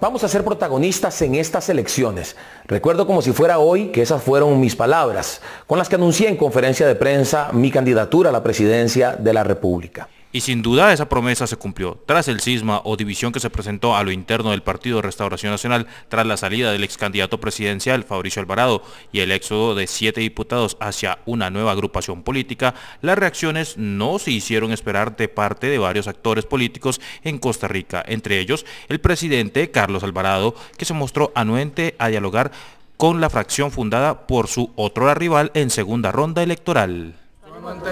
Vamos a ser protagonistas en estas elecciones. Recuerdo como si fuera hoy que esas fueron mis palabras, con las que anuncié en conferencia de prensa mi candidatura a la presidencia de la República. Y sin duda esa promesa se cumplió. Tras el cisma o división que se presentó a lo interno del Partido de Restauración Nacional tras la salida del ex candidato presidencial Fabricio Alvarado y el éxodo de siete diputados hacia una nueva agrupación política, las reacciones no se hicieron esperar de parte de varios actores políticos en Costa Rica, entre ellos el presidente Carlos Alvarado, que se mostró anuente a dialogar con la fracción fundada por su otro rival en segunda ronda electoral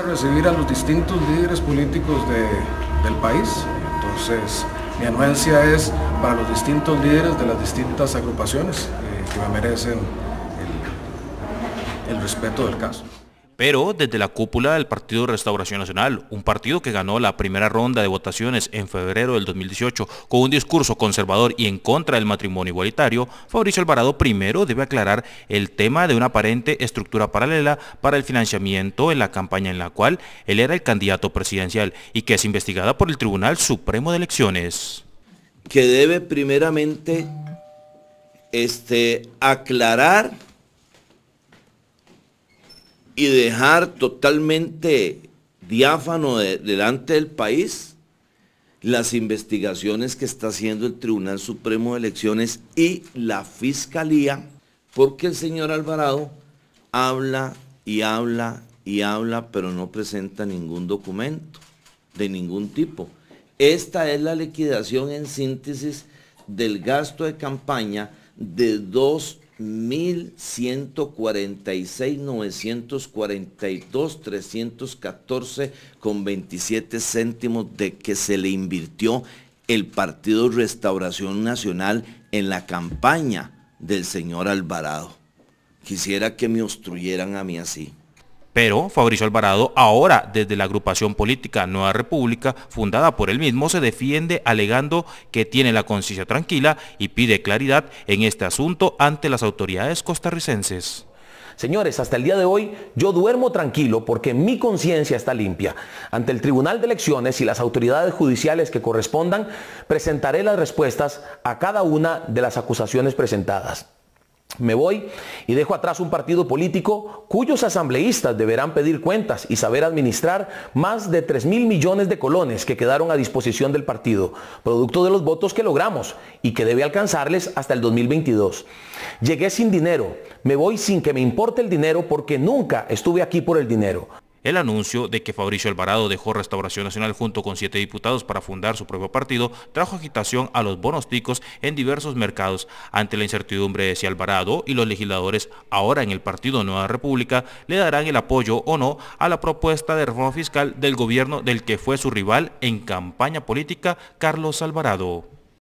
recibir a los distintos líderes políticos del país, entonces mi anuencia es para los distintos líderes de las distintas agrupaciones eh, que me merecen el respeto del caso pero desde la cúpula del Partido de Restauración Nacional, un partido que ganó la primera ronda de votaciones en febrero del 2018 con un discurso conservador y en contra del matrimonio igualitario, Fabricio Alvarado primero debe aclarar el tema de una aparente estructura paralela para el financiamiento en la campaña en la cual él era el candidato presidencial y que es investigada por el Tribunal Supremo de Elecciones. Que debe primeramente este, aclarar y dejar totalmente diáfano delante del país las investigaciones que está haciendo el Tribunal Supremo de Elecciones y la Fiscalía, porque el señor Alvarado habla y habla y habla, pero no presenta ningún documento de ningún tipo. Esta es la liquidación en síntesis del gasto de campaña de dos 1.146.942.314 con 27 céntimos de que se le invirtió el Partido Restauración Nacional en la campaña del señor Alvarado. Quisiera que me obstruyeran a mí así. Pero Fabricio Alvarado ahora desde la agrupación política Nueva República, fundada por él mismo, se defiende alegando que tiene la conciencia tranquila y pide claridad en este asunto ante las autoridades costarricenses. Señores, hasta el día de hoy yo duermo tranquilo porque mi conciencia está limpia. Ante el Tribunal de Elecciones y las autoridades judiciales que correspondan, presentaré las respuestas a cada una de las acusaciones presentadas. Me voy y dejo atrás un partido político cuyos asambleístas deberán pedir cuentas y saber administrar más de 3 mil millones de colones que quedaron a disposición del partido, producto de los votos que logramos y que debe alcanzarles hasta el 2022. Llegué sin dinero, me voy sin que me importe el dinero porque nunca estuve aquí por el dinero. El anuncio de que Fabricio Alvarado dejó Restauración Nacional junto con siete diputados para fundar su propio partido trajo agitación a los bonos ticos en diversos mercados. Ante la incertidumbre de si Alvarado y los legisladores ahora en el partido Nueva República le darán el apoyo o no a la propuesta de reforma fiscal del gobierno del que fue su rival en campaña política, Carlos Alvarado.